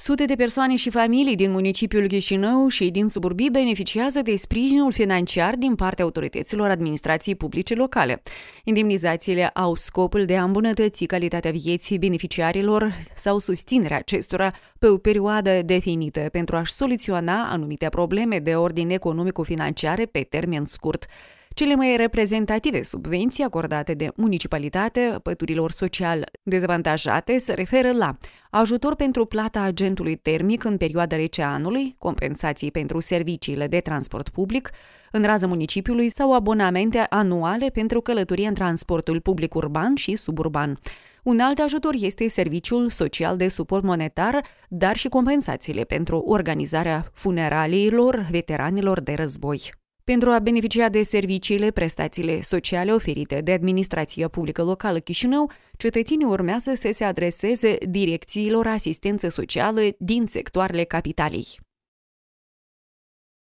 Sute de persoane și familii din municipiul Chișinău și din suburbii beneficiază de sprijinul financiar din partea autorităților administrației publice locale. Indemnizațiile au scopul de a îmbunătăți calitatea vieții beneficiarilor sau susținerea acestora pe o perioadă definită pentru a-și soluționa anumite probleme de ordin economico-financiare pe termen scurt. Cele mai reprezentative subvenții acordate de municipalitate păturilor social dezavantajate se referă la ajutor pentru plata agentului termic în perioada rece anului, compensații pentru serviciile de transport public, în rază municipiului sau abonamente anuale pentru călătorie în transportul public urban și suburban. Un alt ajutor este serviciul social de suport monetar, dar și compensațiile pentru organizarea funeraliilor veteranilor de război pentru a beneficia de serviciile, prestațiile sociale oferite de administrația publică locală Chișinău, cetățenii urmează să se adreseze direcțiilor asistență socială din sectoarele capitalei.